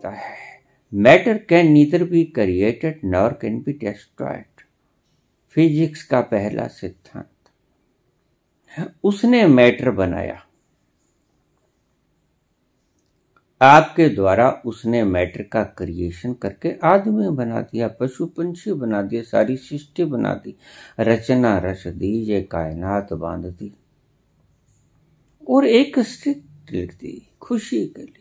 सकता है matter can neither be created nor can be destroyed physics का पहला सिद्धांत उसने मैटर बनाया आपके द्वारा उसने मैटर का क्रिएशन करके आदमी बना दिया पशु पंछी बना दिया सारी सृष्टि बना दी रचना रच दी ये कायनात बांध दी और एक स्ट्रिक्ट लिख दी खुशी के लिए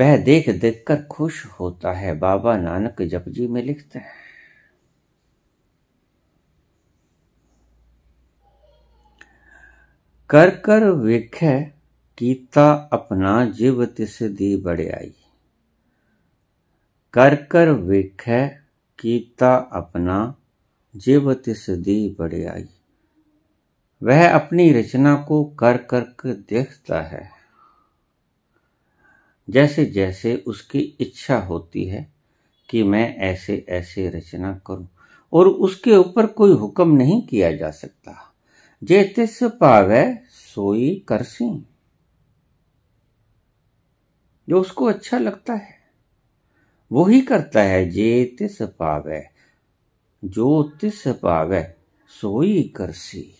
वह देख देख कर खुश होता है बाबा नानक जपजी में लिखते हैं कर कर वेख कीता अपना जीव तिस दी आई कर कर वेख कीता अपना जीव तिस दी आई वह अपनी रचना को कर कर देखता है जैसे जैसे उसकी इच्छा होती है कि मैं ऐसे ऐसे रचना करूं और उसके ऊपर कोई हुक्म नहीं किया जा सकता जे तिस पावे सोई करसी जो उसको अच्छा लगता है वो ही करता है जे तिस पावे जो तिस पावे सोई करसी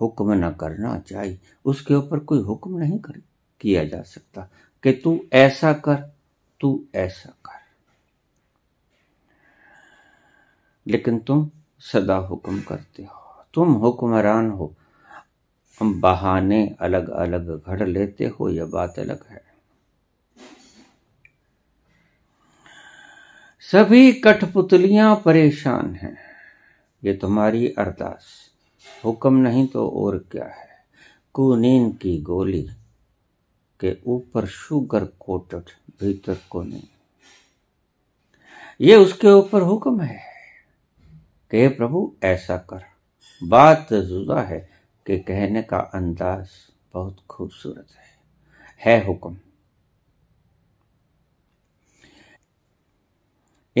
हुक्म न करना चाहिए उसके ऊपर कोई हुक्म नहीं कर किया जा सकता कि तू ऐसा कर तू ऐसा कर लेकिन तुम सदा हुक्म करते हो तुम हुक्मरान हो हम बहाने अलग अलग घड़ लेते हो यह बात अलग है सभी कठपुतलियां परेशान हैं ये तुम्हारी अरदास हुक्म नहीं तो और क्या है कुनीन की गोली के ऊपर शुगर कोटेड भीतर कोने ये उसके ऊपर हुक्म है कि प्रभु ऐसा कर बात जुदा है कि कहने का अंदाज बहुत खूबसूरत है है हुक्म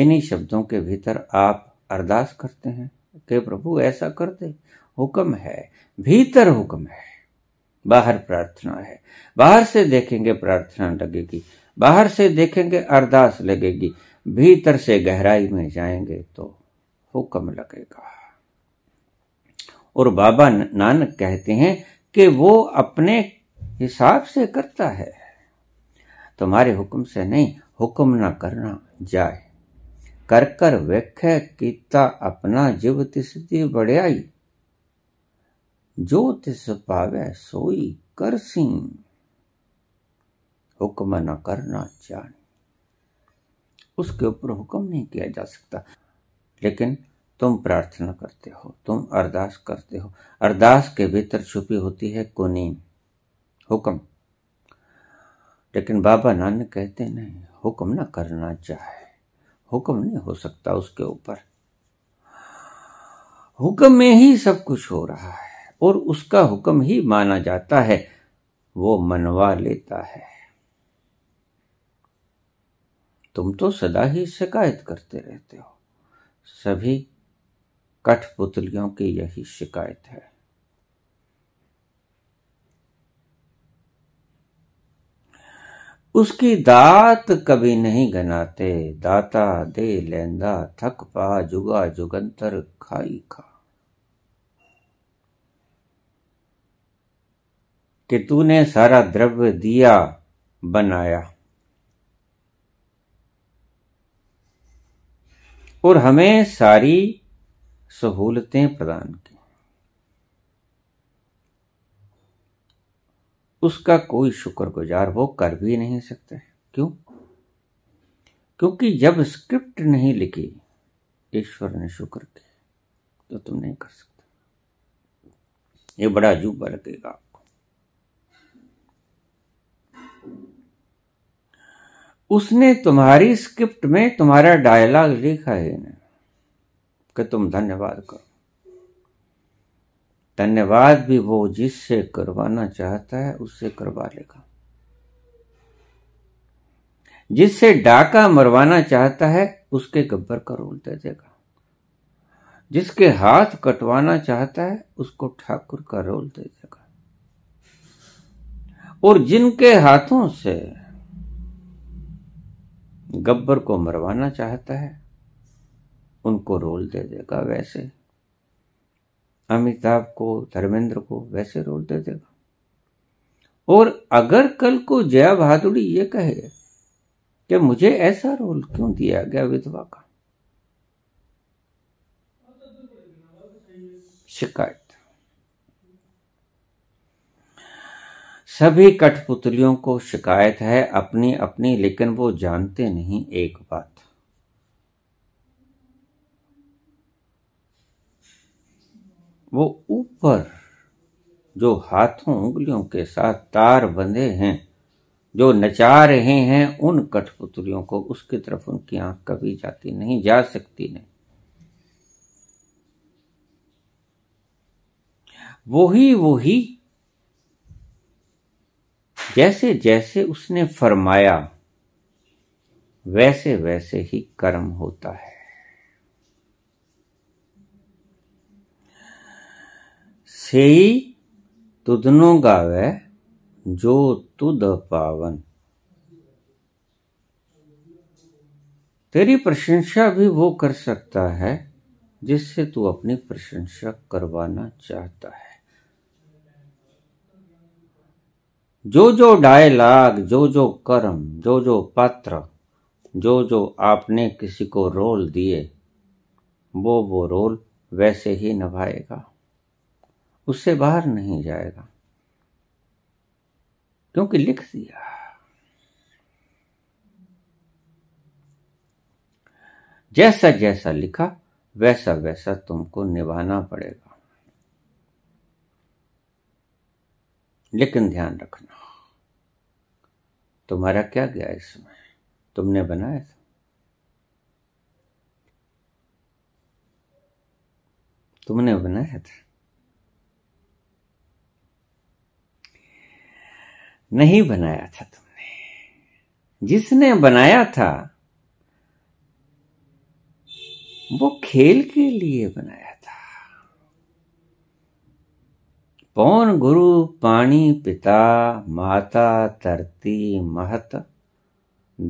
इन्हीं शब्दों के भीतर आप अरदास करते हैं कि प्रभु ऐसा कर दे हुक्म है भीतर हुक्म है बाहर प्रार्थना है बाहर से देखेंगे प्रार्थना लगेगी बाहर से देखेंगे अरदास लगेगी भीतर से गहराई में जाएंगे तो हुक्म लगेगा और बाबा नानक कहते हैं कि वो अपने हिसाब से करता है तुम्हारे हुक्म से नहीं हुक्म ना करना जाए कर कर वेख कीता अपना जीव तिस्ती बढ़ियाई जो तिस पावे सोई कर सी हुक्म न करना जाने उसके ऊपर हुक्म नहीं किया जा सकता लेकिन तुम प्रार्थना करते हो तुम अरदास करते हो अरदास के भीतर छुपी होती है कुनीन हुक्म लेकिन बाबा नानक कहते नहीं हुक्म ना करना चाहे हुक्म नहीं हो सकता उसके ऊपर हुक्म में ही सब कुछ हो रहा है और उसका हुक्म ही माना जाता है वो मनवा लेता है तुम तो सदा ही शिकायत करते रहते हो सभी कठपुतलियों की यही शिकायत है उसकी दात कभी नहीं गनाते दाता दे लेंदा थक पा जुगा जुगंतर खाई खा कि तूने सारा द्रव्य दिया बनाया और हमें सारी सहूलतें प्रदान की उसका कोई शुक्रगुजार वो कर भी नहीं सकते क्यों क्योंकि जब स्क्रिप्ट नहीं लिखी ईश्वर ने शुक्र किया तो तुम नहीं कर सकते ये बड़ा अजूबा लगेगा उसने तुम्हारी स्क्रिप्ट में तुम्हारा डायलॉग लिखा है ना कि तुम धन्यवाद करो धन्यवाद भी वो जिससे करवाना चाहता है उससे करवा लेगा जिससे डाका मरवाना चाहता है उसके गब्बर का रोल दे देगा जिसके हाथ कटवाना चाहता है उसको ठाकुर का रोल दे देगा और जिनके हाथों से गब्बर को मरवाना चाहता है उनको रोल दे देगा वैसे अमिताभ को धर्मेंद्र को वैसे रोल दे देगा और अगर कल को जया भादुड़ी ये कहे कि मुझे ऐसा रोल क्यों दिया गया विधवा का शिकायत सभी कठपुतलियों को शिकायत है अपनी अपनी लेकिन वो जानते नहीं एक बात वो ऊपर जो हाथों उंगलियों के साथ तार बंधे हैं जो नचा रहे हैं उन कठपुतलियों को उसकी तरफ उनकी आंख कभी जाती नहीं जा सकती नहीं वही वही जैसे जैसे उसने फरमाया वैसे वैसे ही कर्म होता है से ही तुदनो गावे जो तुद पावन तेरी प्रशंसा भी वो कर सकता है जिससे तू अपनी प्रशंसा करवाना चाहता है जो जो डायलॉग जो जो कर्म जो जो पात्र जो जो आपने किसी को रोल दिए वो वो रोल वैसे ही निभाएगा उससे बाहर नहीं जाएगा क्योंकि लिख दिया जैसा जैसा लिखा वैसा वैसा तुमको निभाना पड़ेगा लेकिन ध्यान रखना तुम्हारा क्या गया इसमें तुमने बनाया था तुमने बनाया था नहीं बनाया था तुमने जिसने बनाया था वो खेल के लिए बनाया पौन गुरु पाणी पिता माता धरती महत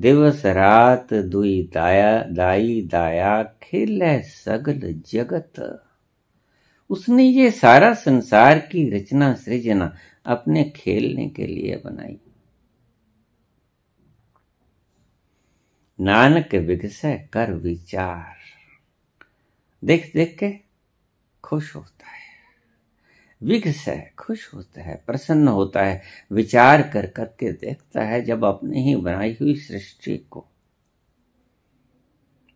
दिवस रात दुई दाया दाई दाया खेल सगल जगत उसने ये सारा संसार की रचना सृजना अपने खेलने के लिए बनाई नानक विघस कर विचार देख देख के खुश होता है विघस है खुश होता है प्रसन्न होता है विचार कर करके देखता है जब अपने ही बनाई हुई सृष्टि को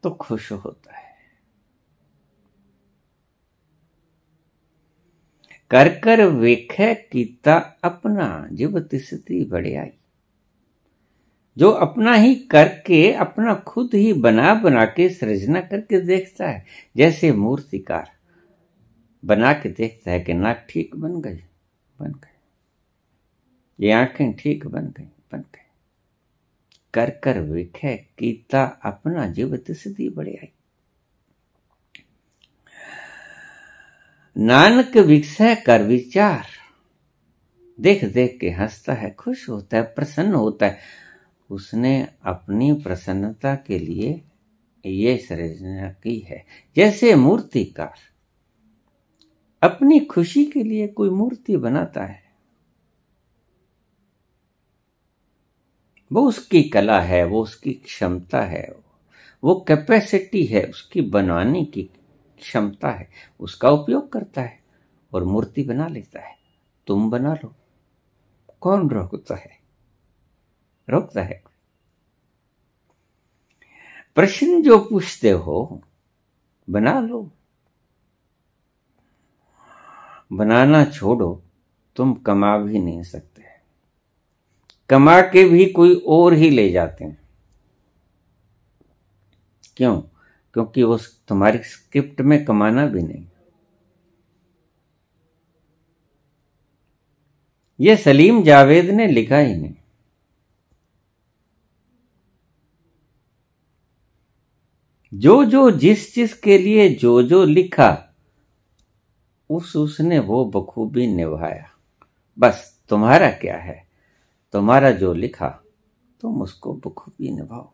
तो खुश होता है कर कर वेख कीता अपना जिब तिसती बड़ियाई जो अपना ही करके अपना खुद ही बना बना के सृजना करके देखता है जैसे मूर्तिकार बना के देखता है कि नाक ठीक बन गई बन गए ये आंखें ठीक बन गई बन गए कर कर विखे कीता अपना जीव बड़े आई नानक विकसह कर विचार देख देख के हंसता है खुश होता है प्रसन्न होता है उसने अपनी प्रसन्नता के लिए ये सृजना की है जैसे मूर्तिकार अपनी खुशी के लिए कोई मूर्ति बनाता है वो उसकी कला है वो उसकी क्षमता है वो कैपेसिटी है उसकी बनाने की क्षमता है उसका उपयोग करता है और मूर्ति बना लेता है तुम बना लो कौन रोकता है रोकता है प्रश्न जो पूछते हो बना लो बनाना छोड़ो तुम कमा भी नहीं सकते कमा के भी कोई और ही ले जाते हैं क्यों क्योंकि उस तुम्हारी स्क्रिप्ट में कमाना भी नहीं ये सलीम जावेद ने लिखा ही नहीं जो जो जिस जिस के लिए जो जो लिखा उस उसने वो बखूबी निभाया बस तुम्हारा क्या है तुम्हारा जो लिखा तुम उसको बखूबी निभाओ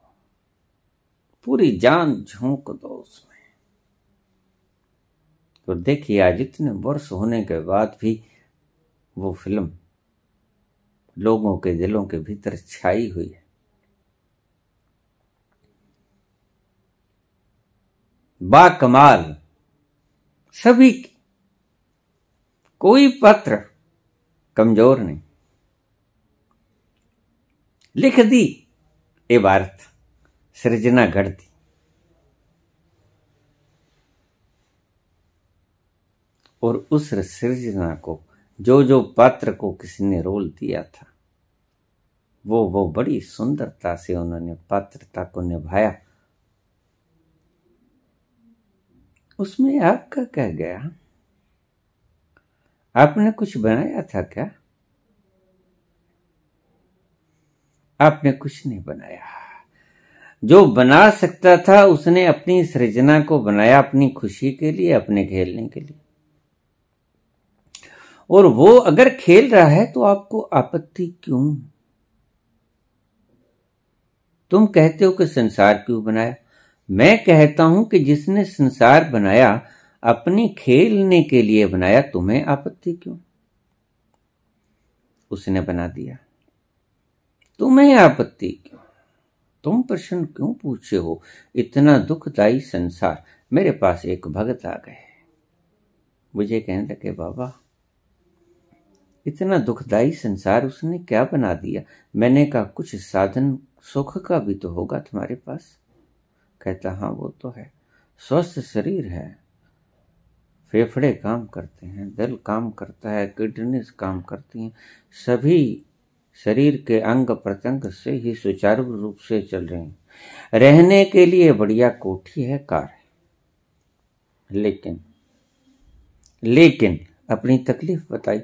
पूरी जान झोंक दो उसमें तो देखिए आज इतने वर्ष होने के बाद भी वो फिल्म लोगों के दिलों के भीतर छाई हुई है बाकमाल सभी कोई पत्र कमजोर नहीं लिख दी इबारत सृजना गढ़ दी और उस सृजना को जो जो पात्र को किसी ने रोल दिया था वो वो बड़ी सुंदरता से उन्होंने पात्रता को निभाया उसमें आपका कह गया आपने कुछ बनाया था क्या आपने कुछ नहीं बनाया जो बना सकता था उसने अपनी सृजना को बनाया अपनी खुशी के लिए अपने खेलने के लिए और वो अगर खेल रहा है तो आपको आपत्ति क्यों तुम कहते हो कि संसार क्यों बनाया मैं कहता हूं कि जिसने संसार बनाया अपनी खेलने के लिए बनाया तुम्हें आपत्ति क्यों उसने बना दिया तुम्हें आपत्ति क्यों तुम प्रश्न क्यों पूछे हो इतना दुखदायी संसार मेरे पास एक भगत आ गए मुझे कहने लगे बाबा इतना दुखदायी संसार उसने क्या बना दिया मैंने कहा कुछ साधन सुख का भी तो होगा तुम्हारे पास कहता हाँ वो तो है स्वस्थ शरीर है फेफड़े काम करते हैं दिल काम करता है किडनीज काम करती हैं सभी शरीर के अंग प्रत्यंग से ही सुचारू रूप से चल रहे हैं रहने के लिए बढ़िया कोठी है कार है लेकिन लेकिन अपनी तकलीफ बताई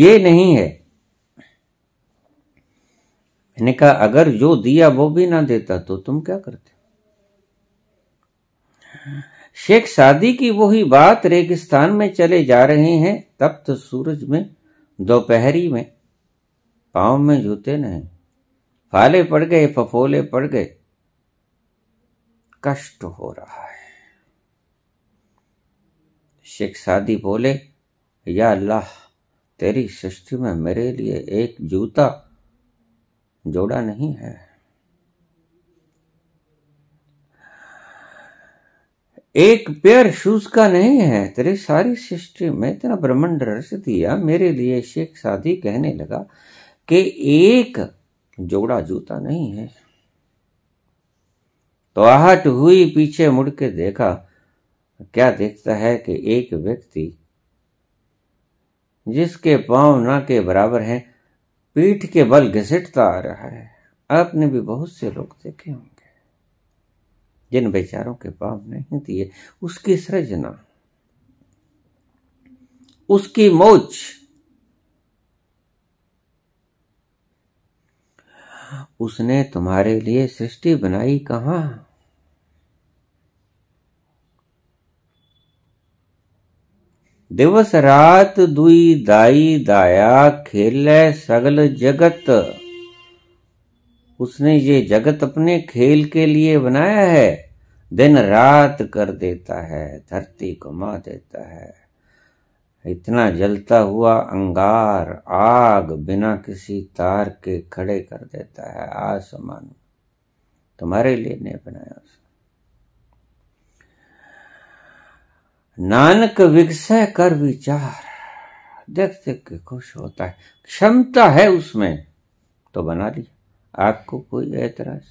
ये नहीं है मैंने कहा अगर जो दिया वो भी ना देता तो तुम क्या करते शेख सादी की वही बात रेगिस्तान में चले जा रहे हैं तब तो सूरज में दोपहरी में पाँव में जूते नहीं फाले पड़ गए फफोले पड़ गए कष्ट हो रहा है शेख सादी बोले या अल्लाह तेरी सृष्टि में मेरे लिए एक जूता जोड़ा नहीं है एक पेयर शूज का नहीं है तेरे सारी सृष्टि में इतना ब्रह्मंड रस दिया मेरे लिए शेख साधी कहने लगा कि एक जोड़ा जूता नहीं है तो आहट हुई पीछे मुड़ के देखा क्या देखता है कि एक व्यक्ति जिसके पांव ना के बराबर हैं पीठ के बल घसीटता आ रहा है आपने भी बहुत से लोग देखे होंगे जिन बेचारों के पाप नहीं दिए उसकी सृजना उसकी मोच उसने तुम्हारे लिए सृष्टि बनाई कहा दिवस रात दुई दाई दाया खेले सगल जगत उसने ये जगत अपने खेल के लिए बनाया है दिन रात कर देता है धरती घुमा देता है इतना जलता हुआ अंगार आग बिना किसी तार के खड़े कर देता है आसमान तुम्हारे लिए नहीं बनाया उसने नानक विकसय कर विचार देख देख के खुश होता है क्षमता है उसमें तो बना लिया आपको कोई ऐतराज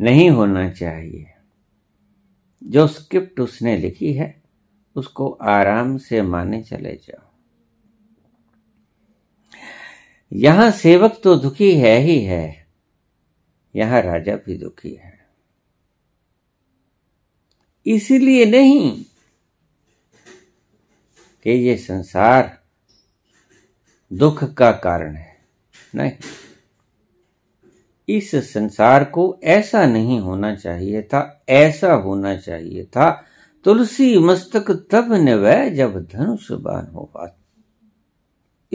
नहीं होना चाहिए जो स्क्रिप्ट उसने लिखी है उसको आराम से माने चले जाओ यहां सेवक तो दुखी है ही है यहां राजा भी दुखी है इसलिए नहीं कि ये संसार दुख का कारण है नहीं इस संसार को ऐसा नहीं होना चाहिए था ऐसा होना चाहिए था तुलसी मस्तक तब न जब धनुष बान हो पात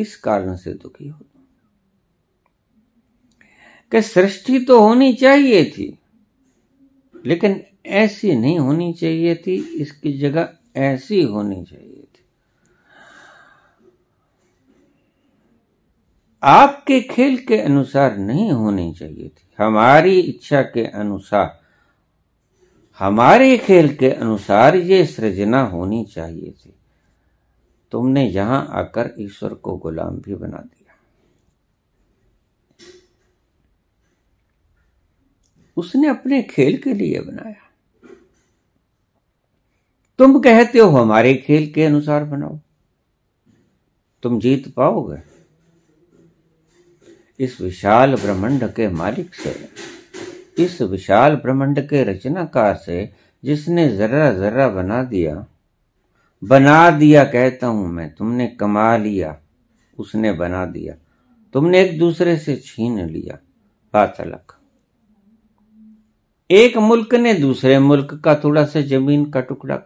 इस कारण से दुखी हो सृष्टि तो होनी चाहिए थी लेकिन ऐसी नहीं होनी चाहिए थी इसकी जगह ऐसी होनी चाहिए थी आपके खेल के अनुसार नहीं होनी चाहिए थी हमारी इच्छा के अनुसार हमारे खेल के अनुसार ये सृजना होनी चाहिए थी तुमने यहां आकर ईश्वर को गुलाम भी बना दिया उसने अपने खेल के लिए बनाया तुम कहते हो हमारे खेल के अनुसार बनाओ तुम जीत पाओगे इस विशाल ब्रह्मंड के मालिक से इस विशाल ब्रह्मंड के रचनाकार से जिसने जरा जरा बना दिया बना दिया कहता हूं मैं तुमने कमा लिया उसने बना दिया तुमने एक दूसरे से छीन लिया बात अलग एक मुल्क ने दूसरे मुल्क का थोड़ा सा जमीन का टुकड़ा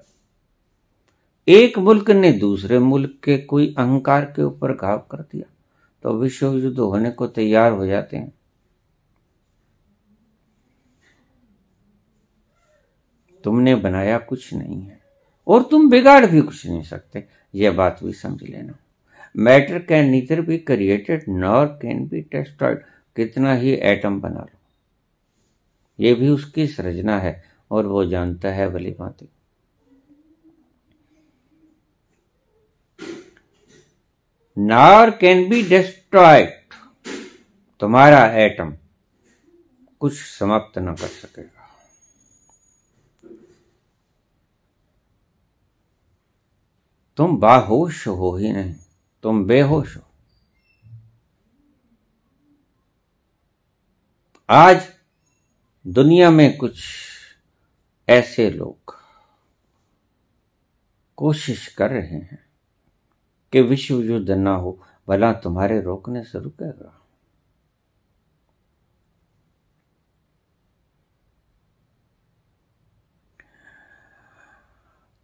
एक मुल्क ने दूसरे मुल्क के कोई अहंकार के ऊपर घाव कर दिया तो विश्व युद्ध होने को तैयार हो जाते हैं तुमने बनाया कुछ नहीं है और तुम बिगाड़ भी कुछ नहीं सकते यह बात भी समझ लेना matter can neither be created nor can be destroyed कितना ही एटम बना लो ये भी उसकी सृजना है और वो जानता है भली बातें नार कैन बी डिस्ट्रॉयड तुम्हारा एटम कुछ समाप्त न कर सकेगा तुम बाहोश हो ही नहीं तुम बेहोश हो आज दुनिया में कुछ ऐसे लोग कोशिश कर रहे हैं कि विश्व युद्ध ना हो भला तुम्हारे रोकने से रुकेगा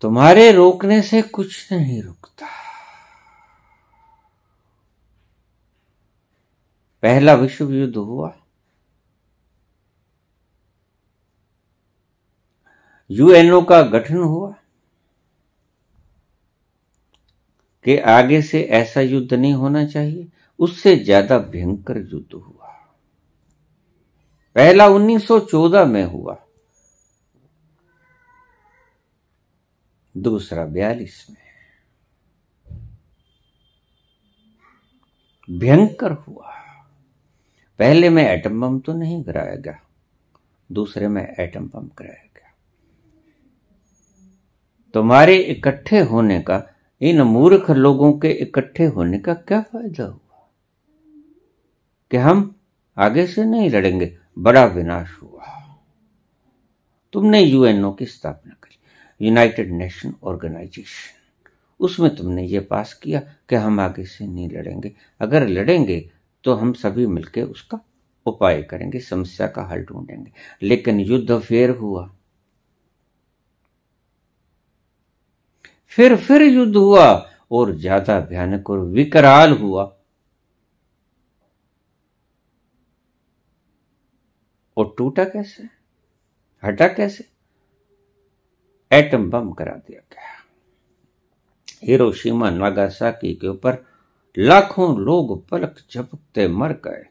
तुम्हारे रोकने से कुछ नहीं रुकता पहला विश्व युद्ध हुआ यूएनओ का गठन हुआ कि आगे से ऐसा युद्ध नहीं होना चाहिए उससे ज्यादा भयंकर युद्ध हुआ पहला 1914 में हुआ दूसरा बयालीस में भयंकर हुआ पहले में एटम बम तो नहीं गिराया गया दूसरे में एटम बम गिराया गया तुम्हारे इकट्ठे होने का इन मूर्ख लोगों के इकट्ठे होने का क्या फायदा हुआ कि हम आगे से नहीं लड़ेंगे बड़ा विनाश हुआ तुमने यूएनओ की स्थापना करी यूनाइटेड नेशन ऑर्गेनाइजेशन उसमें तुमने ये पास किया कि हम आगे से नहीं लड़ेंगे अगर लड़ेंगे तो हम सभी मिलकर उसका उपाय करेंगे समस्या का हल ढूंढेंगे लेकिन युद्ध फेर हुआ फिर फिर युद्ध हुआ और ज्यादा भयानक और विकराल हुआ और टूटा कैसे हटा कैसे एटम बम करा दिया गया हिरोशिमा नागासाकी के ऊपर लाखों लोग पलक झपकते मर गए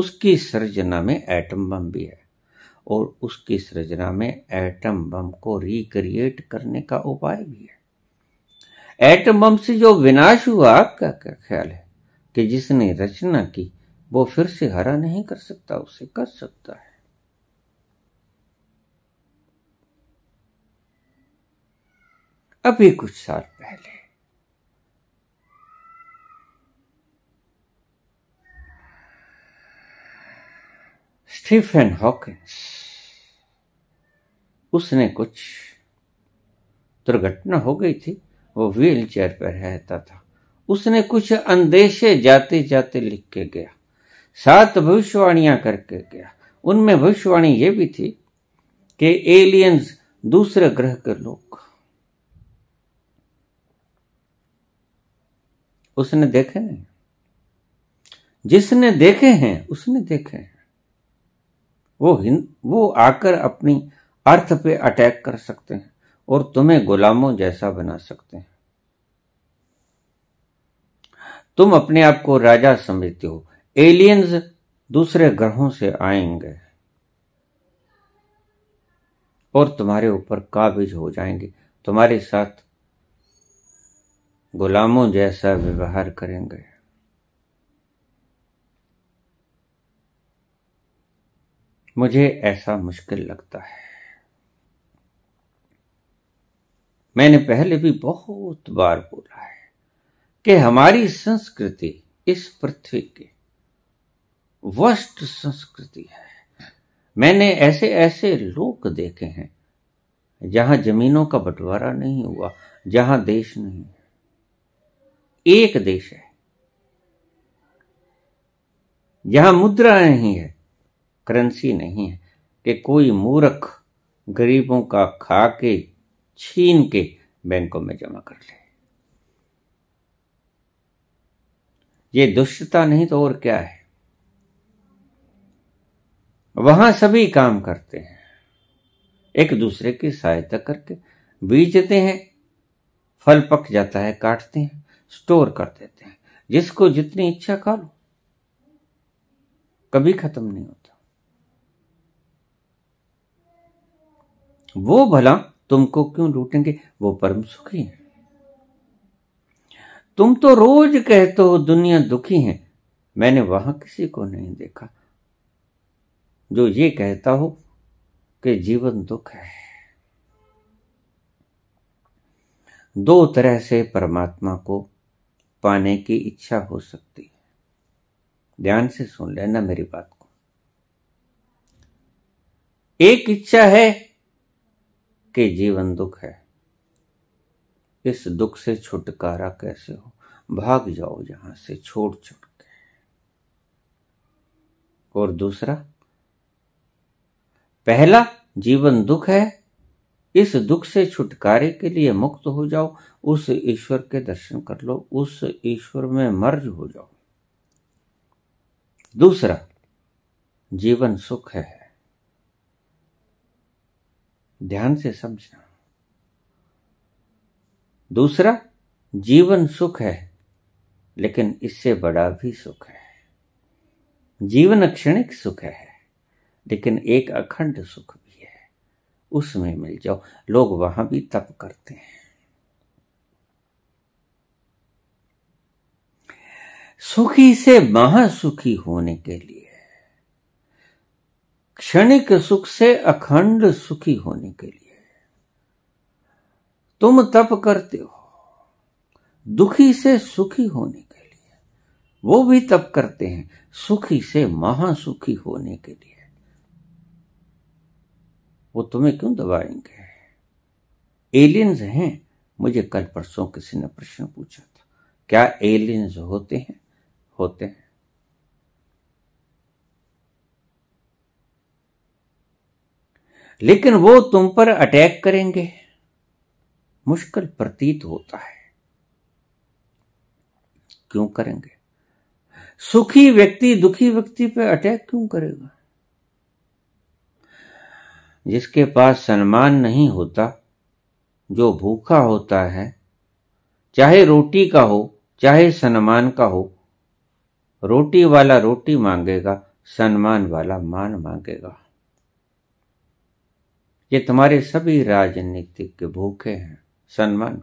उसकी सृजना में एटम बम भी है और उसकी सृजना में एटम बम को रिक्रिएट करने का उपाय भी है एटम बम से जो विनाश हुआ आपका क्या ख्याल है कि जिसने रचना की वो फिर से हरा नहीं कर सकता उसे कर सकता है अभी कुछ साल पहले स्टीफन हॉकिंस उसने कुछ दुर्घटना हो गई थी वो व्हील चेयर पर रहता था उसने कुछ अंदेशे जाते जाते लिख के गया सात भविष्यवाणियां करके गया उनमें भविष्यवाणी ये भी थी कि एलियंस दूसरे ग्रह के लोग उसने देखे नहीं जिसने देखे हैं उसने देखे हैं वो वो आकर अपनी अर्थ पे अटैक कर सकते हैं और तुम्हें गुलामों जैसा बना सकते हैं तुम अपने आप को राजा समझते हो एलियंस दूसरे ग्रहों से आएंगे और तुम्हारे ऊपर काबिज हो जाएंगे तुम्हारे साथ गुलामों जैसा व्यवहार करेंगे मुझे ऐसा मुश्किल लगता है मैंने पहले भी बहुत बार बोला है कि हमारी संस्कृति इस पृथ्वी की वस्ट संस्कृति है मैंने ऐसे ऐसे लोग देखे हैं जहां जमीनों का बंटवारा नहीं हुआ जहां देश नहीं एक देश है जहां मुद्रा नहीं है करेंसी नहीं है कि कोई मूर्ख गरीबों का खा के छीन के बैंकों में जमा कर ले ये दुष्टता नहीं तो और क्या है वहां सभी काम करते हैं एक दूसरे की सहायता करके बीजते हैं फल पक जाता है काटते हैं स्टोर कर देते हैं जिसको जितनी इच्छा खा लो कभी खत्म नहीं होता वो भला तुमको क्यों लूटेंगे वो परम सुखी है तुम तो रोज कहते हो दुनिया दुखी है मैंने वहां किसी को नहीं देखा जो ये कहता हो कि जीवन दुख है दो तरह से परमात्मा को पाने की इच्छा हो सकती है ध्यान से सुन लेना मेरी बात को एक इच्छा है कि जीवन दुख है इस दुख से छुटकारा कैसे हो भाग जाओ जहां से छोड़ छोड़ के और दूसरा पहला जीवन दुख है इस दुख से छुटकारे के लिए मुक्त हो जाओ उस ईश्वर के दर्शन कर लो उस ईश्वर में मर्ज हो जाओ दूसरा जीवन सुख है ध्यान से समझना दूसरा जीवन सुख है लेकिन इससे बड़ा भी सुख है जीवन क्षणिक सुख है लेकिन एक अखंड सुख भी है उसमें मिल जाओ लोग वहां भी तप करते हैं सुखी से महासुखी होने के लिए क्षणिक सुख से अखंड सुखी होने के लिए तुम तप करते हो दुखी से सुखी होने के लिए वो भी तप करते हैं सुखी से महासुखी होने के लिए वो तुम्हें क्यों दबाएंगे एलियंस हैं मुझे कल परसों किसी ने प्रश्न पूछा था क्या एलियंस होते हैं होते हैं लेकिन वो तुम पर अटैक करेंगे मुश्किल प्रतीत होता है क्यों करेंगे सुखी व्यक्ति दुखी व्यक्ति पे अटैक क्यों करेगा जिसके पास सम्मान नहीं होता जो भूखा होता है चाहे रोटी का हो चाहे सम्मान का हो रोटी वाला रोटी मांगेगा सम्मान वाला मान मांगेगा ये तुम्हारे सभी राजनीतिक भूखे हैं सम्मान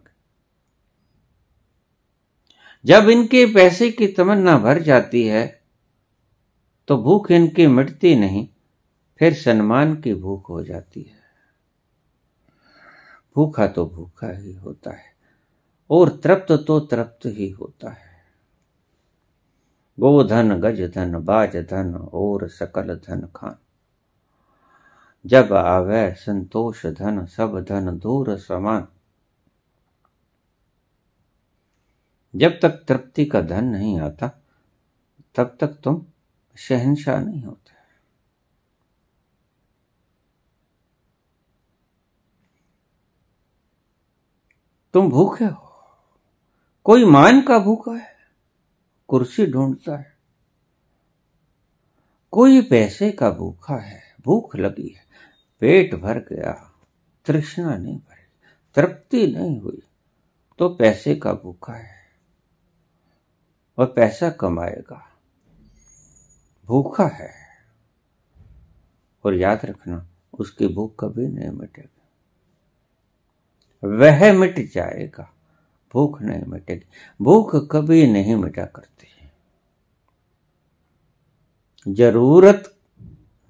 जब इनके पैसे की तमन्ना भर जाती है तो भूख इनकी मिटती नहीं फिर सम्मान की भूख हो जाती है भूखा तो भूखा ही होता है और तृप्त तो तृप्त ही होता है गोधन गज धन बाज धन और सकल धन खान जब आवे संतोष धन सब धन दूर समान जब तक तृप्ति का धन नहीं आता तब तक तुम शहनशाह नहीं होते तुम भूखे हो कोई मान का भूखा है कुर्सी ढूंढता है कोई पैसे का भूखा है भूख लगी है पेट भर गया तृष्णा नहीं भरी तृप्ति नहीं हुई तो पैसे का भूखा है और पैसा कमाएगा भूखा है और याद रखना उसकी भूख कभी नहीं मिटेगी वह मिट जाएगा भूख नहीं मिटेगी भूख कभी नहीं मिटा करती जरूरत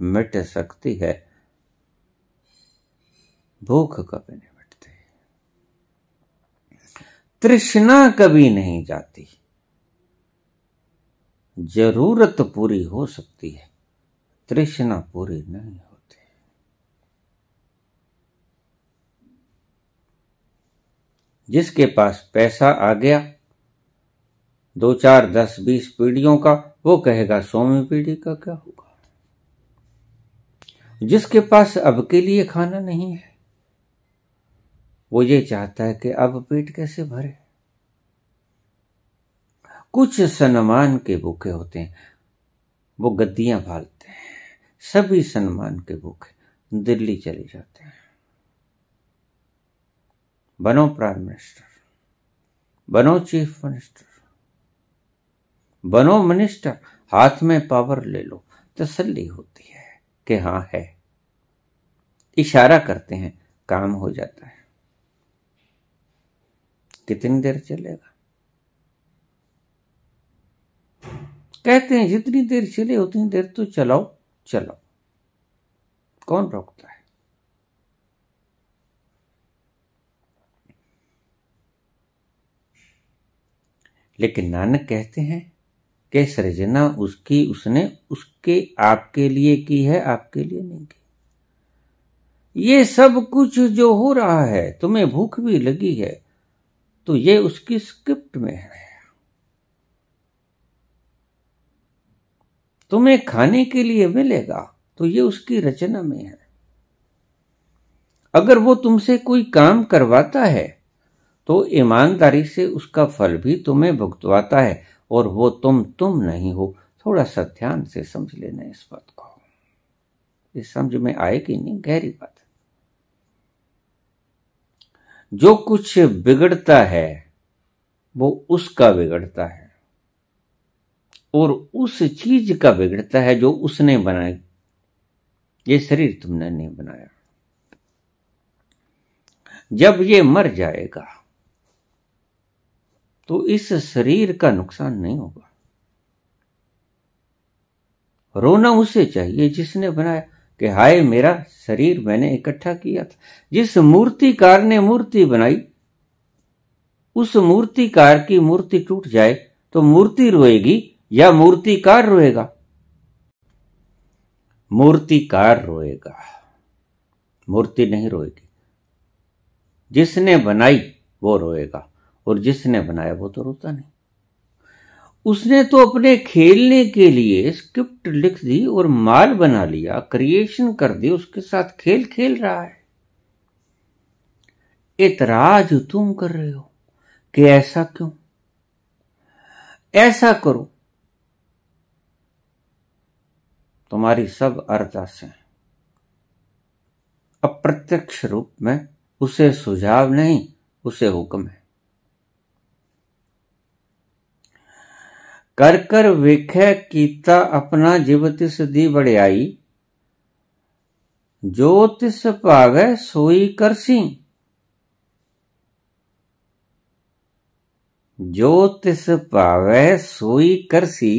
मिट सकती है भूख कभी नहीं मिटती तृष्णा कभी नहीं जाती जरूरत पूरी हो सकती है तृष्णा पूरी नहीं होती जिसके पास पैसा आ गया दो चार दस बीस पीढ़ियों का वो कहेगा सौवी पीढ़ी का क्या होगा जिसके पास अब के लिए खाना नहीं है वो ये चाहता है कि अब पेट कैसे भरे कुछ सम्मान के भूखे होते हैं वो गद्दियां फालते हैं सभी सम्मान के भूखे दिल्ली चले जाते हैं बनो प्राइम मिनिस्टर बनो चीफ मिनिस्टर बनो मिनिस्टर हाथ में पावर ले लो तसल्ली होती है कि हाँ है इशारा करते हैं काम हो जाता है कितनी देर चलेगा कहते हैं जितनी देर चले उतनी देर तो चलाओ चलाओ कौन रोकता है लेकिन नानक कहते हैं कि सृजना उसकी उसने उसके आपके लिए की है आपके लिए नहीं की ये सब कुछ जो हो रहा है तुम्हें भूख भी लगी है तो ये उसकी स्क्रिप्ट में है तुम्हें खाने के लिए मिलेगा तो ये उसकी रचना में है अगर वो तुमसे कोई काम करवाता है तो ईमानदारी से उसका फल भी तुम्हें भुगतवाता है और वो तुम तुम नहीं हो थोड़ा सा ध्यान से समझ लेना इस बात को ये समझ में आए कि नहीं गहरी बात जो कुछ बिगड़ता है वो उसका बिगड़ता है और उस चीज का बिगड़ता है जो उसने बनाई ये शरीर तुमने नहीं बनाया जब ये मर जाएगा तो इस शरीर का नुकसान नहीं होगा रोना उसे चाहिए जिसने बनाया कि हाय मेरा शरीर मैंने इकट्ठा किया था जिस मूर्तिकार ने मूर्ति बनाई उस मूर्तिकार की मूर्ति टूट जाए तो मूर्ति रोएगी या मूर्तिकार रोएगा मूर्तिकार रोएगा मूर्ति नहीं रोएगी जिसने बनाई वो रोएगा और जिसने बनाया वो तो रोता नहीं उसने तो अपने खेलने के लिए स्क्रिप्ट लिख दी और माल बना लिया क्रिएशन कर दी उसके साथ खेल खेल रहा है इतराज तुम कर रहे हो कि ऐसा क्यों ऐसा करो तुम्हारी सब से अप्रत्यक्ष रूप में उसे सुझाव नहीं उसे हुक्म है कर कर विखे कीता अपना जीवतिस दी बड़ियाई जो तिस पागै सोई कर सी जो तिस पावै सोई करसी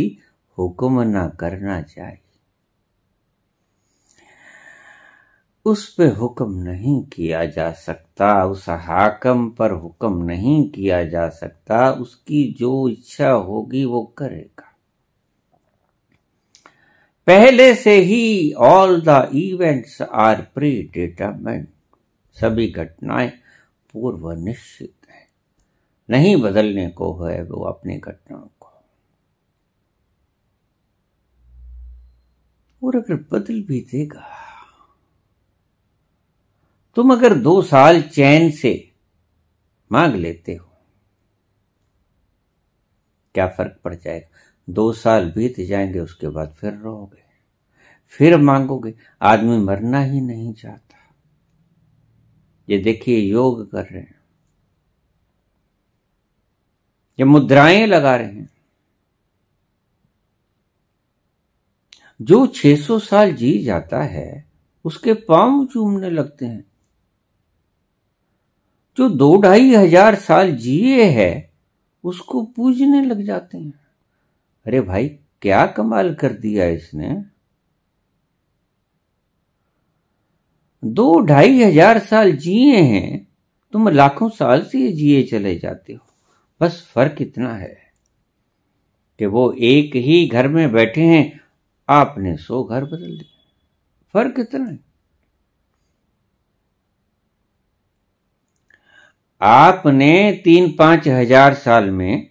हुक्म ना करना चाहिए उस पे हुक्म नहीं किया जा सकता उस हाकम पर हुक्म नहीं किया जा सकता उसकी जो इच्छा होगी वो करेगा पहले से ही all the events are predetermined सभी घटनाएं पूर्व निश्चित है नहीं बदलने को है वो अपनी घटनाओं को और अगर बदल भी देगा तुम अगर दो साल चैन से मांग लेते हो क्या फर्क पड़ जाएगा दो साल बीत जाएंगे उसके बाद फिर रहोगे फिर मांगोगे आदमी मरना ही नहीं चाहता ये देखिए योग कर रहे हैं ये मुद्राएं लगा रहे हैं जो 600 साल जी जाता है उसके पांव चूमने लगते हैं जो दो ढाई हजार साल जिए है उसको पूजने लग जाते हैं अरे भाई क्या कमाल कर दिया इसने दो ढाई हजार साल जिए हैं तुम लाखों साल से ये जिए चले जाते हो बस फर्क इतना है कि वो एक ही घर में बैठे हैं आपने सो घर बदल दिया फर्क इतना है आपने तीन पांच हजार साल में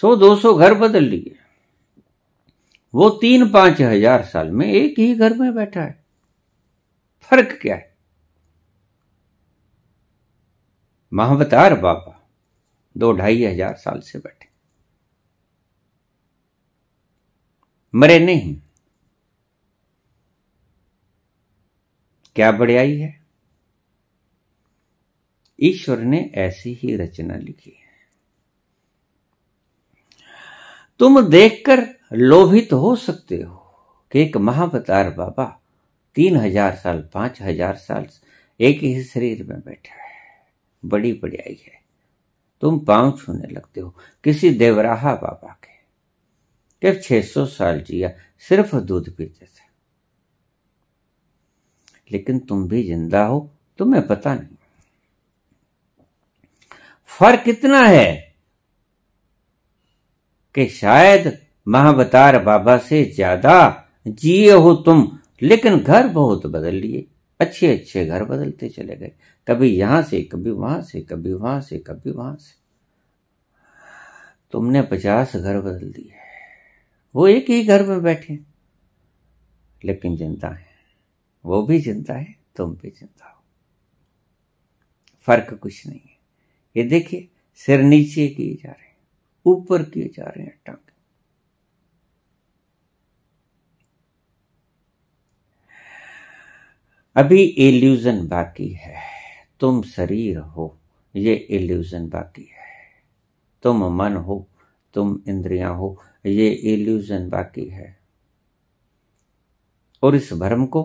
सौ दो सौ घर बदल लिए वो तीन पांच हजार साल में एक ही घर में बैठा है फर्क क्या है महावतार बाबा दो ढाई हजार साल से बैठे मरे नहीं क्या बढ़ियाई है ईश्वर ने ऐसी ही रचना लिखी है तुम देखकर लोभित हो सकते हो कि एक महावतार बाबा तीन हजार साल पांच हजार साल एक ही शरीर में बैठा है बड़ी बड़ियाई है तुम पांव छूने लगते हो किसी देवराहा बाबा के छह सौ साल जिया सिर्फ दूध पीते थे लेकिन तुम भी जिंदा हो तुम्हें पता नहीं फर्क इतना है कि शायद महावतार बाबा से ज्यादा जिए हो तुम लेकिन घर बहुत बदल लिए अच्छे अच्छे घर बदलते चले गए कभी यहां से कभी वहां से कभी वहां से कभी वहां से तुमने पचास घर बदल दिए वो एक ही घर में बैठे लेकिन जिंदा है वो भी जिंदा है तुम भी जिंदा हो फर्क कुछ नहीं है ये देखिए सिर नीचे किए जा रहे हैं ऊपर किए जा रहे हैं टांग अभी एल्यूजन बाकी है तुम शरीर हो ये एल्यूजन बाकी है तुम मन हो तुम इंद्रियां हो ये एल्यूजन बाकी है और इस भ्रम को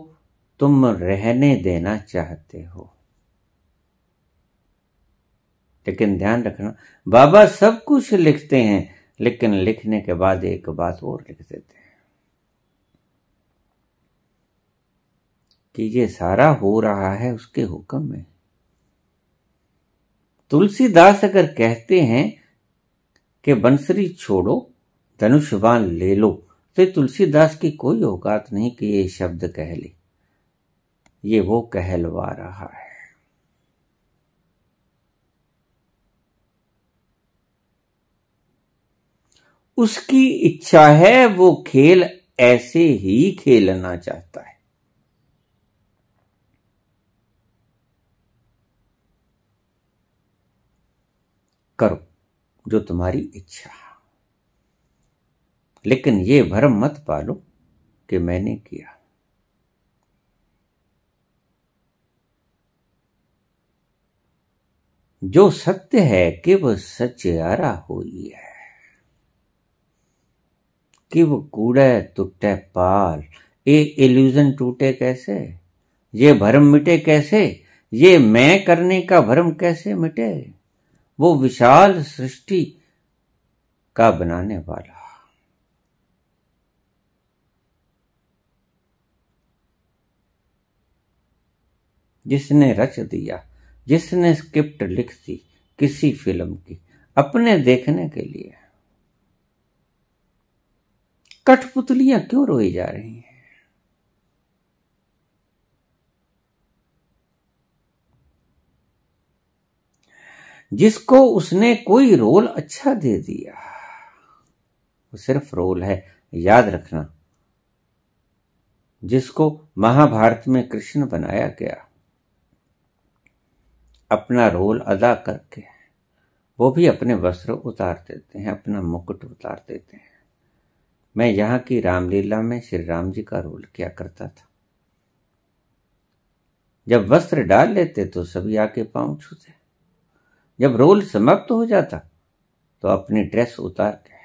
तुम रहने देना चाहते हो लेकिन ध्यान रखना बाबा सब कुछ लिखते हैं लेकिन लिखने के बाद एक बात और लिख देते हैं कि ये सारा हो रहा है उसके हुक्म में तुलसीदास अगर कहते हैं कि बंसरी छोड़ो धनुषवान ले लो तो तुलसीदास की कोई औकात नहीं कि ये शब्द कह ले ये वो कहलवा रहा है उसकी इच्छा है वो खेल ऐसे ही खेलना चाहता है करो जो तुम्हारी इच्छा लेकिन ये भरम मत पालो कि मैंने किया जो सत्य है कि वह सचयारा हो ही है कि वो कूड़े तुटे पाल ये इल्यूजन टूटे कैसे ये भ्रम मिटे कैसे ये मैं करने का भ्रम कैसे मिटे वो विशाल सृष्टि का बनाने वाला जिसने रच दिया जिसने स्क्रिप्ट लिख दी किसी फिल्म की अपने देखने के लिए कठपुतलियां क्यों रोई जा रही हैं जिसको उसने कोई रोल अच्छा दे दिया वो सिर्फ रोल है याद रखना जिसको महाभारत में कृष्ण बनाया गया अपना रोल अदा करके वो भी अपने वस्त्र उतार देते हैं अपना मुकुट उतार देते हैं मैं यहाँ की रामलीला में श्री राम जी का रोल क्या करता था जब वस्त्र डाल लेते तो सभी आके पांव छूते जब रोल समाप्त हो जाता तो अपनी ड्रेस उतार के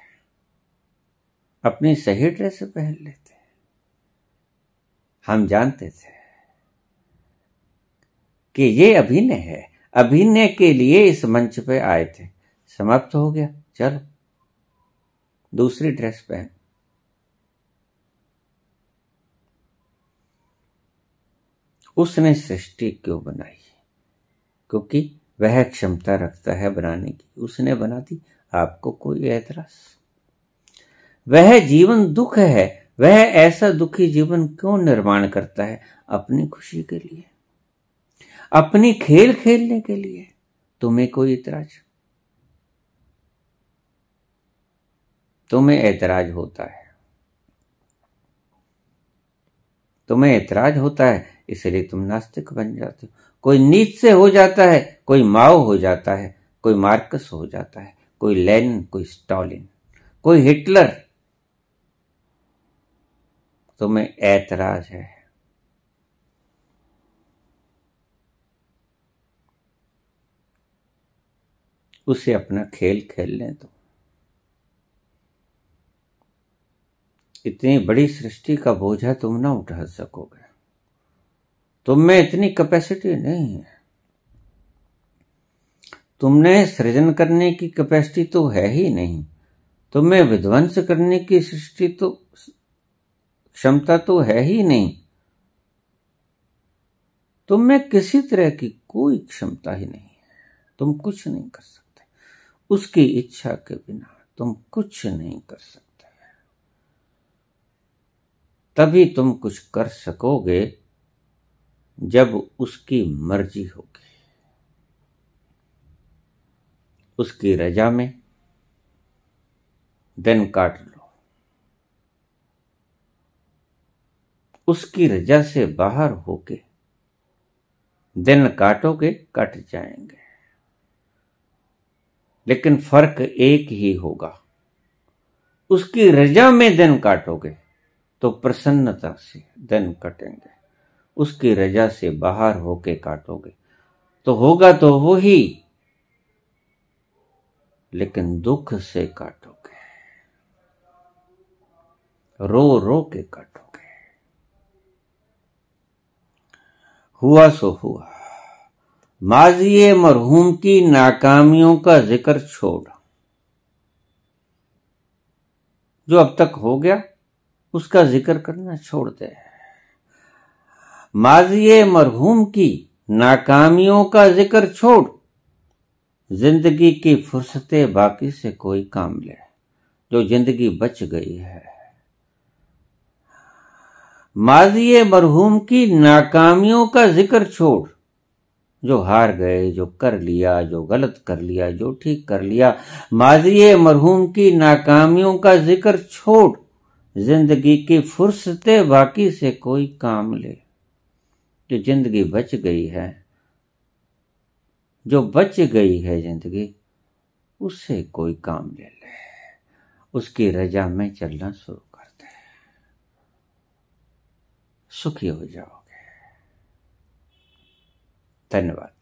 अपनी सही ड्रेस पहन लेते हम जानते थे कि ये अभिनय है अभिनय के लिए इस मंच पे आए थे समाप्त हो गया चलो दूसरी ड्रेस पहन उसने सृष्टि क्यों बनाई क्योंकि वह क्षमता रखता है बनाने की उसने बना दी आपको कोई ऐतराज वह जीवन दुख है वह ऐसा दुखी जीवन क्यों निर्माण करता है अपनी खुशी के लिए अपनी खेल खेलने के लिए तुम्हें कोई ऐतराज तुम्हें ऐतराज होता है तुम्हें ऐतराज होता है इसलिए तुम नास्तिक बन जाते हो कोई नीच से हो जाता है कोई माओ हो जाता है कोई मार्कस हो जाता है कोई लेन कोई स्टालिन कोई हिटलर तुम्हें ऐतराज है उसे अपना खेल खेलने दो इतनी बड़ी सृष्टि का बोझा तुम ना उठा सकोगे तुम तो में इतनी कैपेसिटी नहीं है तुमने सृजन करने की कैपेसिटी तो है ही नहीं तुम्हें तो विध्वंस करने की सृष्टि तो क्षमता तो है ही नहीं तुम तो में किसी तरह की कोई क्षमता ही नहीं है तुम कुछ नहीं कर सकते उसकी इच्छा के बिना तुम कुछ नहीं कर सकते तभी तुम कुछ कर सकोगे जब उसकी मर्जी होगी उसकी रजा में दिन काट लो उसकी रजा से बाहर होके दिन काटोगे कट जाएंगे लेकिन फर्क एक ही होगा उसकी रजा में दिन काटोगे तो प्रसन्नता से दिन कटेंगे उसकी रजा से बाहर होके काटोगे तो होगा तो वो ही लेकिन दुख से काटोगे रो रो के काटोगे हुआ सो हुआ माजी मरहूम की नाकामियों का जिक्र छोड़ जो अब तक हो गया उसका जिक्र करना छोड़ दे माजी मरहूम की नाकामियों का जिक्र छोड़ जिंदगी की फुर्सतें बाकी से कोई काम ले जो जिंदगी बच गई है माजी मरहूम की नाकामियों का जिक्र छोड़ जो हार गए जो कर लिया जो गलत कर लिया जो ठीक कर लिया माजी मरहूम की नाकामियों का जिक्र छोड़ जिंदगी की फुर्सतें बाकी से कोई काम ले जो जिंदगी बच गई है जो बच गई है जिंदगी उससे कोई काम ले ले उसकी रजा में चलना शुरू कर दे सुखी हो जाओगे धन्यवाद